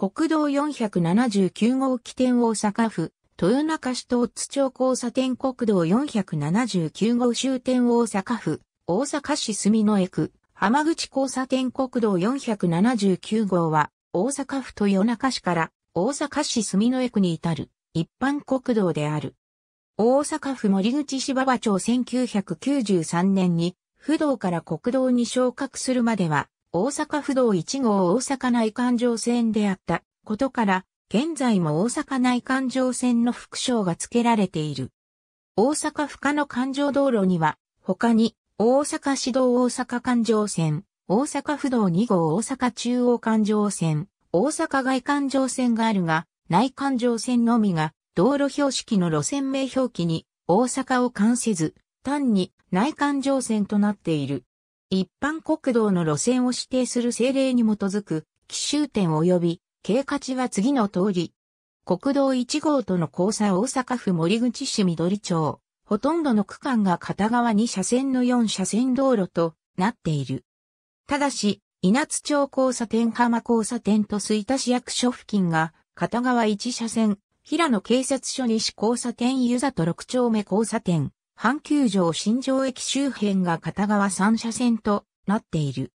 国道479号起点大阪府、豊中市と津町交差点国道479号終点大阪府、大阪市住之江区、浜口交差点国道479号は、大阪府豊中市から大阪市住之江区に至る一般国道である。大阪府森口芝場町1993年に、不動から国道に昇格するまでは、大阪府道1号大阪内環状線であったことから、現在も大阪内環状線の副称が付けられている。大阪府下の環状道路には、他に、大阪市道大阪環状線、大阪府道2号大阪中央環状線、大阪外環状線があるが、内環状線のみが、道路標識の路線名表記に、大阪を関せず、単に内環状線となっている。一般国道の路線を指定する政令に基づく、奇襲点及び、経過値は次の通り。国道1号との交差大阪府森口市緑町。ほとんどの区間が片側2車線の4車線道路となっている。ただし、稲津町交差点浜交差点と水田市役所付近が片側1車線、平野警察署西交差点湯里6丁目交差点、阪急城新城駅周辺が片側3車線となっている。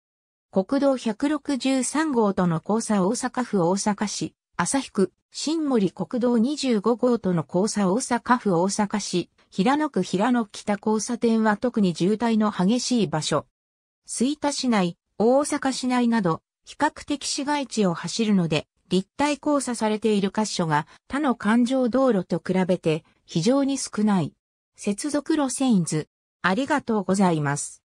国道163号との交差大阪府大阪市、旭区、新森国道25号との交差大阪府大阪市、平野区平野北交差点は特に渋滞の激しい場所。吹田市内、大阪市内など、比較的市街地を走るので、立体交差されている箇所が他の環状道路と比べて非常に少ない。接続路線図。ありがとうございます。